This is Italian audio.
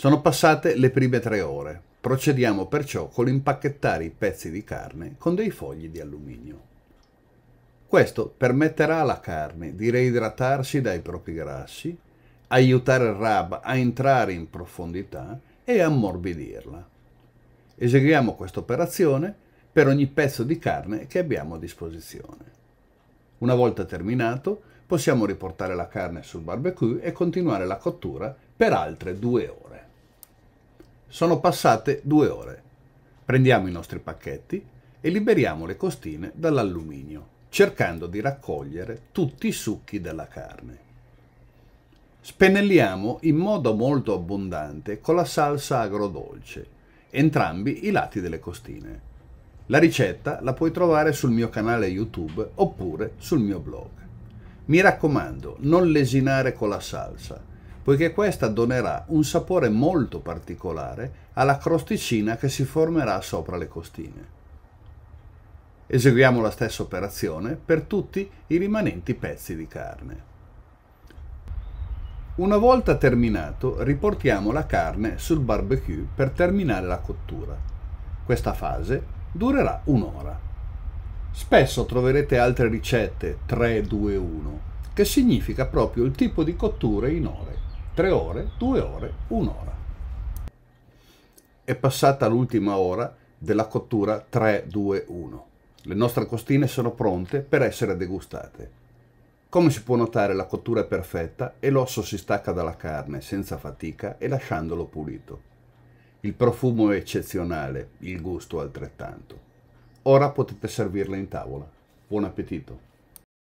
Sono passate le prime tre ore. Procediamo perciò con l'impacchettare i pezzi di carne con dei fogli di alluminio. Questo permetterà alla carne di reidratarsi dai propri grassi, aiutare il rab a entrare in profondità e ammorbidirla. Eseguiamo questa operazione per ogni pezzo di carne che abbiamo a disposizione. Una volta terminato, possiamo riportare la carne sul barbecue e continuare la cottura per altre due ore. Sono passate due ore. Prendiamo i nostri pacchetti e liberiamo le costine dall'alluminio, cercando di raccogliere tutti i succhi della carne. Spennelliamo in modo molto abbondante con la salsa agrodolce, entrambi i lati delle costine. La ricetta la puoi trovare sul mio canale YouTube oppure sul mio blog. Mi raccomando, non lesinare con la salsa, poiché questa donerà un sapore molto particolare alla crosticina che si formerà sopra le costine. Eseguiamo la stessa operazione per tutti i rimanenti pezzi di carne. Una volta terminato, riportiamo la carne sul barbecue per terminare la cottura. Questa fase durerà un'ora. Spesso troverete altre ricette 3-2-1, che significa proprio il tipo di cottura in ore tre ore, due ore, un'ora. È passata l'ultima ora della cottura 3-2-1. Le nostre costine sono pronte per essere degustate. Come si può notare la cottura è perfetta e l'osso si stacca dalla carne senza fatica e lasciandolo pulito. Il profumo è eccezionale, il gusto altrettanto. Ora potete servirla in tavola. Buon appetito!